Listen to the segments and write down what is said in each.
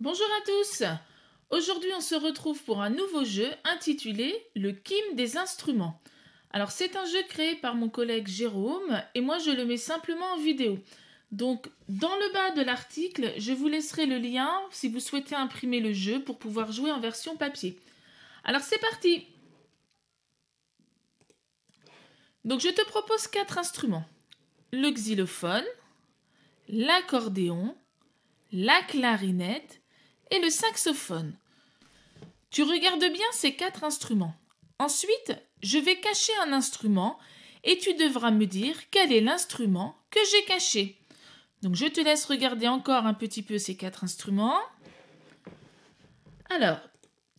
Bonjour à tous Aujourd'hui on se retrouve pour un nouveau jeu intitulé Le Kim des instruments. Alors c'est un jeu créé par mon collègue Jérôme et moi je le mets simplement en vidéo. Donc dans le bas de l'article je vous laisserai le lien si vous souhaitez imprimer le jeu pour pouvoir jouer en version papier. Alors c'est parti Donc je te propose quatre instruments. Le xylophone, l'accordéon, la clarinette et le saxophone. Tu regardes bien ces quatre instruments. Ensuite, je vais cacher un instrument et tu devras me dire quel est l'instrument que j'ai caché. Donc je te laisse regarder encore un petit peu ces quatre instruments. Alors,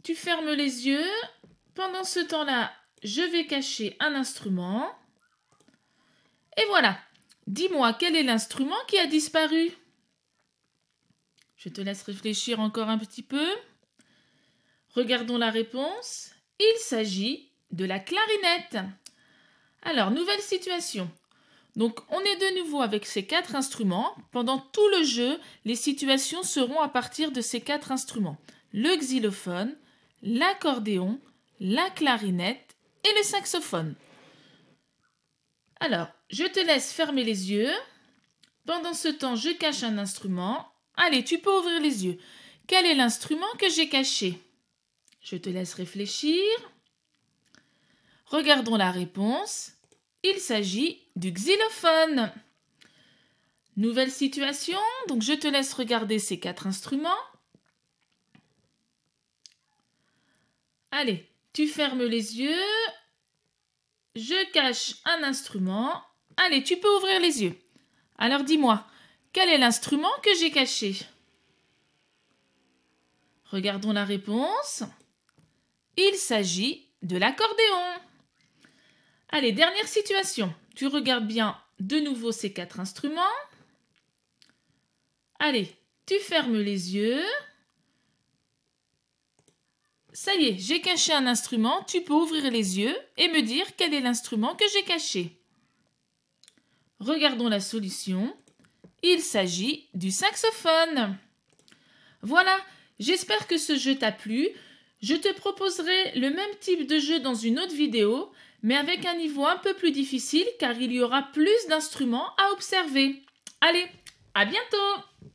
tu fermes les yeux. Pendant ce temps-là, je vais cacher un instrument. Et voilà. Dis-moi quel est l'instrument qui a disparu. Je te laisse réfléchir encore un petit peu. Regardons la réponse. Il s'agit de la clarinette. Alors, nouvelle situation. Donc, on est de nouveau avec ces quatre instruments. Pendant tout le jeu, les situations seront à partir de ces quatre instruments. Le xylophone, l'accordéon, la clarinette et le saxophone. Alors, je te laisse fermer les yeux. Pendant ce temps, je cache un instrument Allez, tu peux ouvrir les yeux. Quel est l'instrument que j'ai caché Je te laisse réfléchir. Regardons la réponse. Il s'agit du xylophone. Nouvelle situation, donc je te laisse regarder ces quatre instruments. Allez, tu fermes les yeux. Je cache un instrument. Allez, tu peux ouvrir les yeux. Alors dis-moi, quel est l'instrument que j'ai caché Regardons la réponse. Il s'agit de l'accordéon. Allez, dernière situation. Tu regardes bien de nouveau ces quatre instruments. Allez, tu fermes les yeux. Ça y est, j'ai caché un instrument. Tu peux ouvrir les yeux et me dire quel est l'instrument que j'ai caché. Regardons la solution. Il s'agit du saxophone. Voilà, j'espère que ce jeu t'a plu. Je te proposerai le même type de jeu dans une autre vidéo, mais avec un niveau un peu plus difficile car il y aura plus d'instruments à observer. Allez, à bientôt